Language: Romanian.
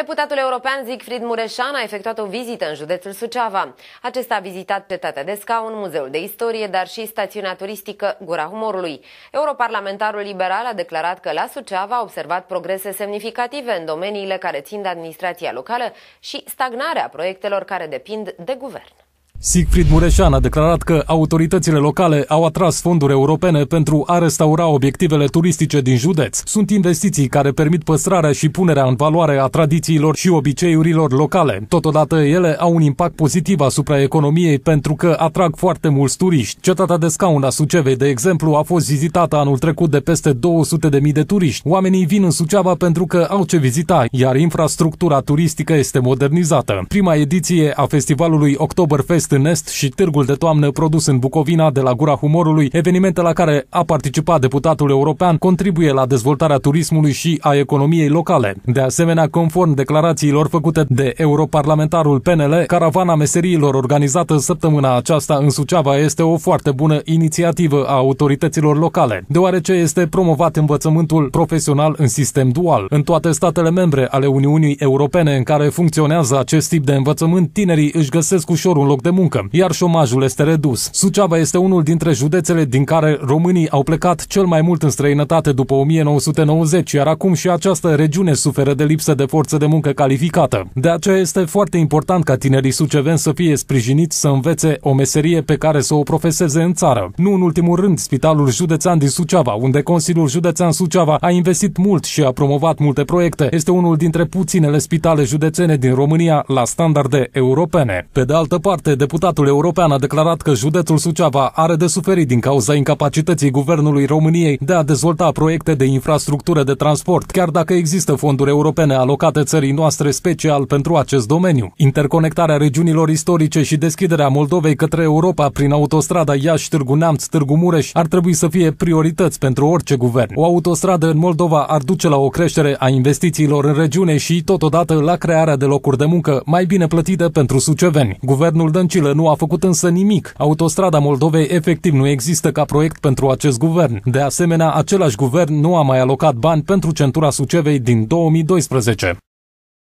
Deputatul european Siegfried Mureșan a efectuat o vizită în județul Suceava. Acesta a vizitat cetatea de scaun, muzeul de istorie, dar și stațiunea turistică Gura Humorului. Europarlamentarul liberal a declarat că la Suceava a observat progrese semnificative în domeniile care țin de administrația locală și stagnarea proiectelor care depind de guvern. Siegfried Mureșan a declarat că autoritățile locale au atras fonduri europene pentru a restaura obiectivele turistice din județ. Sunt investiții care permit păstrarea și punerea în valoare a tradițiilor și obiceiurilor locale. Totodată, ele au un impact pozitiv asupra economiei pentru că atrag foarte mulți turiști. Cetatea de scaun a Sucevei, de exemplu, a fost vizitată anul trecut de peste 200.000 de turiști. Oamenii vin în Suceava pentru că au ce vizita, iar infrastructura turistică este modernizată. Prima ediție a festivalului Oktoberfest Fest în Est și Târgul de Toamnă produs în Bucovina de la Gura Humorului, evenimente la care a participat deputatul european, contribuie la dezvoltarea turismului și a economiei locale. De asemenea, conform declarațiilor făcute de europarlamentarul PNL, caravana meseriilor organizată săptămâna aceasta în Suceava este o foarte bună inițiativă a autorităților locale, deoarece este promovat învățământul profesional în sistem dual. În toate statele membre ale Uniunii Europene în care funcționează acest tip de învățământ, tinerii își găsesc ușor un loc de muncă muncă, iar șomajul este redus. Suceava este unul dintre județele din care românii au plecat cel mai mult în străinătate după 1990, iar acum și această regiune suferă de lipsă de forță de muncă calificată. De aceea este foarte important ca tinerii suceveni să fie sprijiniți să învețe o meserie pe care să o profeseze în țară. Nu în ultimul rând, Spitalul Județean din Suceava, unde Consiliul Județean Suceava a investit mult și a promovat multe proiecte, este unul dintre puținele spitale județene din România la standarde europene. Pe de altă parte, de Deputatul european a declarat că județul Suceava are de suferit din cauza incapacității guvernului României de a dezvolta proiecte de infrastructură de transport, chiar dacă există fonduri europene alocate țării noastre special pentru acest domeniu. Interconectarea regiunilor istorice și deschiderea Moldovei către Europa prin autostrada Iași-Târgu Neamț-Târgu Mureș ar trebui să fie priorități pentru orice guvern. O autostradă în Moldova ar duce la o creștere a investițiilor în regiune și, totodată, la crearea de locuri de muncă mai bine plătite pentru suceveni. Guvernul Dăncil dificilă, nu a făcut însă nimic. Autostrada Moldovei efectiv nu există ca proiect pentru acest guvern. De asemenea, același guvern nu a mai alocat bani pentru centura Sucevei din 2012.